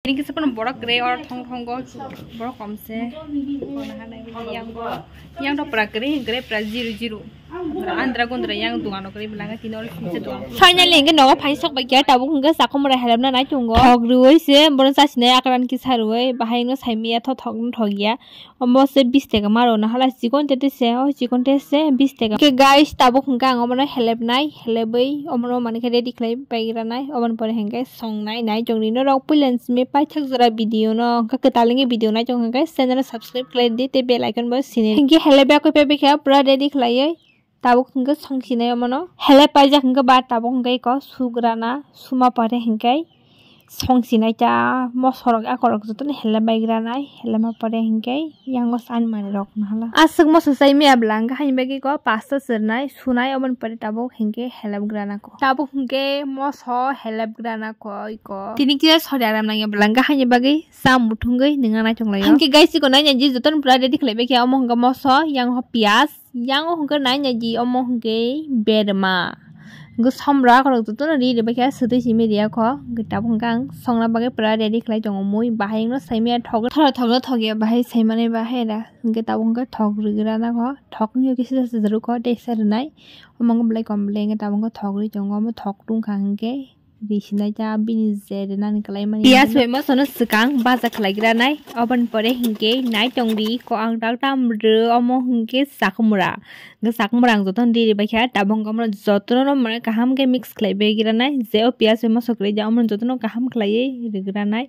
ini kita pun borak grey or thong thong go borak komse yang yang to pra grey grey pra ziru ziru আদ্ৰা গুদ্ৰাই final নাই গৈ টাবো খং চাখন হেলি চাৰুই বাহি চাইমে থক নে হব বিছ টাইকা মাৰো না ঘণ্টাত যি ঘণ্টাত গাই টাবু খং আমাৰ হেলেবাই নেল্যবেই খালে পাইগ্ৰানে হেংগে সেই জং ৰজৰা ভিডিঅ' নালি ভিঅ' নাই তো চেনেল্ৰাইবেদি চিনি হেল্পে খে পূৰােডি খায়েই तब हिंग संसिनाय मनो हेले पाइजा हिंग बा तब हिंग सुग्राना सुमा पारे हिंग संसिनाय ता मसरक आकरक जतन हेले बाइग्राना हेले मा पारे हिंग यांगो सान माने रक नहला आसक मसुसाई मे अबलांग हाइ बेगे को पास्ता सरनाय सुनाय अमन पारे तब हिंग हेलेब ग्राना को तब हिंग मस हेलेब ग्राना को इको तिनि के सरि आराम नांगे अबलांग हाइ बेगे साम मुठुंगै निंगा नाय चंगलाय हिंग गाइसि को नाय जि जतन पुरा दे दिखले बेके अमहंग मस यांग पियास nãy gì ông mong mà, nó đi được yango hongke nanya ji omo hongke bedma gu somra ko tu tu ri de bakya sute simi dia ko gita bongkang songla bage pra de nó lai jong moi bahai no saimya thog thor thog thog ya bahai saimane bahai ra gita bongka thog ri gra na ko thog ni ki sida sida ru ko de sar nai omong blai kom blai gita bongka thog ri jong mo thog tung khang ke रिसिनाय जा बिनि जेरे नान कलाय माने या स्वे मा सोनो सकांग बाजा खलायग्रा नाय अबन परे हिंगे नाय टोंगरी को आंग दाव ताम अमो हिंगे साखमुरा ग साखमुरा आंग जतन रे बाख्या ताबंग अमर जतन र माने काहाम के मिक्स खलाय बेगिरा नाय जे ओ पिया स्वे मा सकरे जा अमर जतन काहाम खलाय रिगरा नाय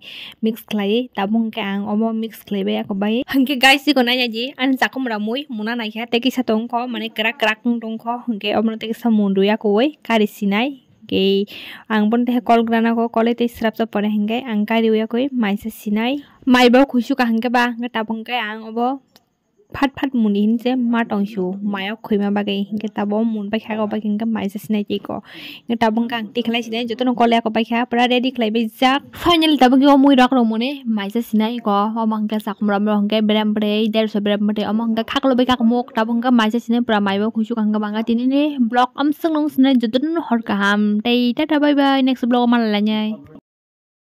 मिक्स खलाय ताबंग के आंग अमो मिक्स खलाय याको बाय हिंगे गाइस को नाय जी आन साखमुरा मुई मुना नाय ख्या तेकिसा तोंखो माने क्राक क्राक तोंखो हिंगे अमर तेकिसा मुंडु याको ओय कारिसिनाय gay ang bon te kol grana ko kole te srap to pore hinga ang kai riya koi mai se sinai mai ba khusu ka hanga ba ta bon ang obo phát phát muốn in sẽ mà ông chú, mai ở khui mà bà cái cái ta bom muốn bà khai có bà cái cái mai sẽ này chỉ có cái ta bông càng đi khai sẽ cho tôi nó có lẽ có bà khai bà đi khai bây giờ final ta bông cái mui đọc rồi muốn mai sẽ này có ông mang cái sạc mà mà cái brand brand đây rồi brand brand ông mang cái khác lo bà khác mốc ta bông cái mai sẽ này bà mai bà khui chú cái bằng cái tin này blog âm sưng luôn sẽ này cho tôi nó hỏi cả ham đây ta ta bye bye next blog mà là nhai